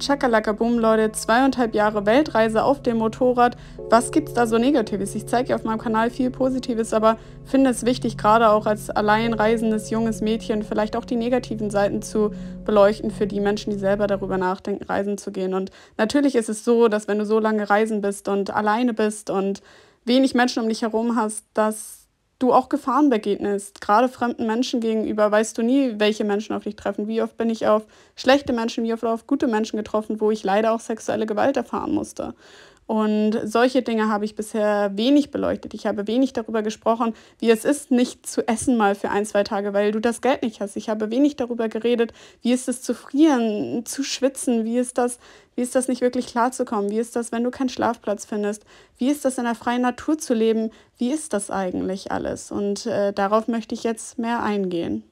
Chakalakabum, Leute, zweieinhalb Jahre Weltreise auf dem Motorrad. Was gibt es da so Negatives? Ich zeige ja auf meinem Kanal viel Positives, aber finde es wichtig, gerade auch als alleinreisendes junges Mädchen vielleicht auch die negativen Seiten zu beleuchten für die Menschen, die selber darüber nachdenken, reisen zu gehen. Und natürlich ist es so, dass wenn du so lange reisen bist und alleine bist und wenig Menschen um dich herum hast, dass du auch Gefahren begegnest. Gerade fremden Menschen gegenüber weißt du nie, welche Menschen auf dich treffen. Wie oft bin ich auf schlechte Menschen, wie oft auf gute Menschen getroffen, wo ich leider auch sexuelle Gewalt erfahren musste. Und solche Dinge habe ich bisher wenig beleuchtet. Ich habe wenig darüber gesprochen, wie es ist, nicht zu essen mal für ein, zwei Tage, weil du das Geld nicht hast. Ich habe wenig darüber geredet, wie ist es zu frieren, zu schwitzen, wie ist das, wie ist das nicht wirklich klarzukommen, wie ist das, wenn du keinen Schlafplatz findest, wie ist das in der freien Natur zu leben, wie ist das eigentlich alles? Und äh, darauf möchte ich jetzt mehr eingehen.